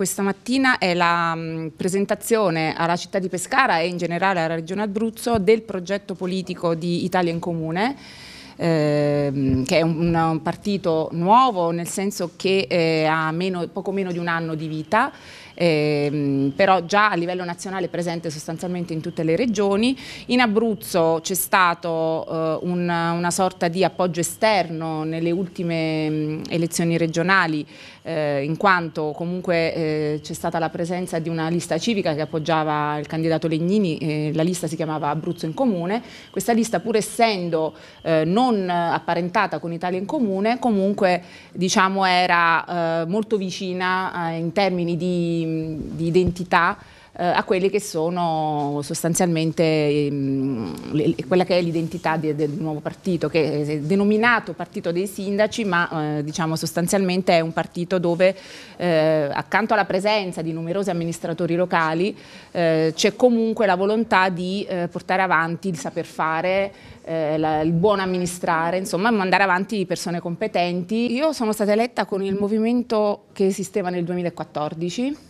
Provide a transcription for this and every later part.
Questa mattina è la mh, mm, presentazione alla città di Pescara e in generale alla regione Abruzzo del progetto politico di Italia in Comune Ehm, che è un, un, partito nuovo nel senso che eh, ha meno, poco meno di un anno di vita, ehm, però già a livello nazionale presente sostanzialmente in tutte le regioni. In Abruzzo c'è stato eh, una, una, sorta di appoggio esterno nelle ultime mh, mm, elezioni regionali, eh, in quanto comunque eh, c'è stata la presenza di una lista civica che appoggiava il candidato Legnini, eh, la lista si chiamava Abruzzo in Comune. Questa lista pur essendo eh, non non eh, apparentata con Italia in Comune, comunque diciamo, era eh, molto vicina eh, in termini di, di identità eh, a quelli che sono sostanzialmente mh, ehm, le, quella che è l'identità del, del nuovo partito, che è denominato partito dei sindaci, ma eh, diciamo sostanzialmente è un partito dove eh, accanto alla presenza di numerosi amministratori locali eh, c'è comunque la volontà di eh, portare avanti il saper fare, eh, la, il buon amministrare, insomma mandare avanti persone competenti. Io sono stata eletta con il movimento che esisteva nel 2014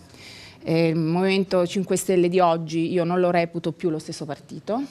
eh, il Movimento 5 Stelle di oggi io non lo reputo più lo stesso partito.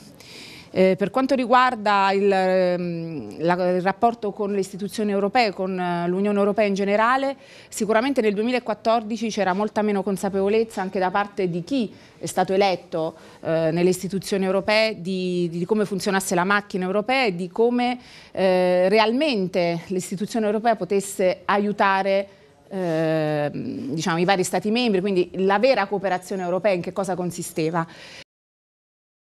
Eh, per quanto riguarda il, ehm, la, il, rapporto con le istituzioni europee, con eh, l'Unione Europea in generale, sicuramente nel 2014 c'era molta meno consapevolezza anche da parte di chi è stato eletto eh, nelle istituzioni europee di, di, come funzionasse la macchina europea e di come eh, realmente l'istituzione europea potesse aiutare Ehm, diciamo, i vari Stati membri, quindi la vera cooperazione europea in che cosa consisteva?